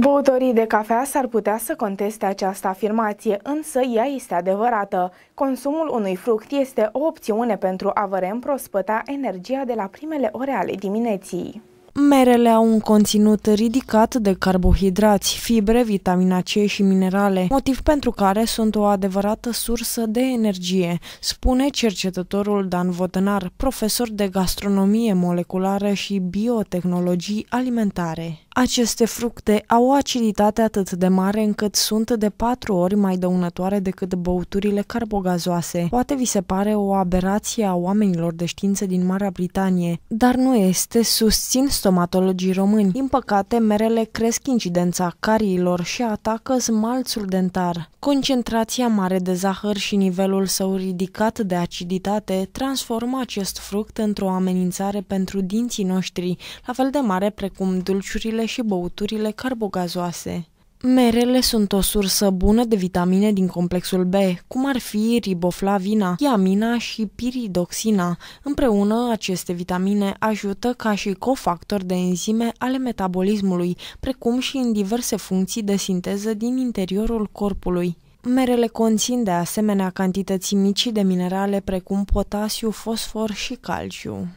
Băutorii de cafea s-ar putea să conteste această afirmație, însă ea este adevărată. Consumul unui fruct este o opțiune pentru a vă reîmprospăta energia de la primele ore ale dimineții. Merele au un conținut ridicat de carbohidrați, fibre, vitamina C și minerale, motiv pentru care sunt o adevărată sursă de energie, spune cercetătorul Dan Votânar, profesor de gastronomie moleculară și biotehnologii alimentare. Aceste fructe au o aciditate atât de mare încât sunt de patru ori mai dăunătoare decât băuturile carbogazoase. Poate vi se pare o aberație a oamenilor de știință din Marea Britanie, dar nu este, susțin stomatologii români. Din păcate, merele cresc incidența cariilor și atacă smalțul dentar. Concentrația mare de zahăr și nivelul său ridicat de aciditate transformă acest fruct într-o amenințare pentru dinții noștri, la fel de mare precum dulciurile alimentele și băuturile carbogazoase. Merele sunt o sursă bună de vitamine din complexul B, cum ar fi riboflavina, iamina și piridoxina. Împreună, aceste vitamine ajută ca și cofactor de enzime ale metabolismului, precum și în diverse funcții de sinteză din interiorul corpului. Merele conțin de asemenea cantități mici de minerale precum potasiu, fosfor și calciu.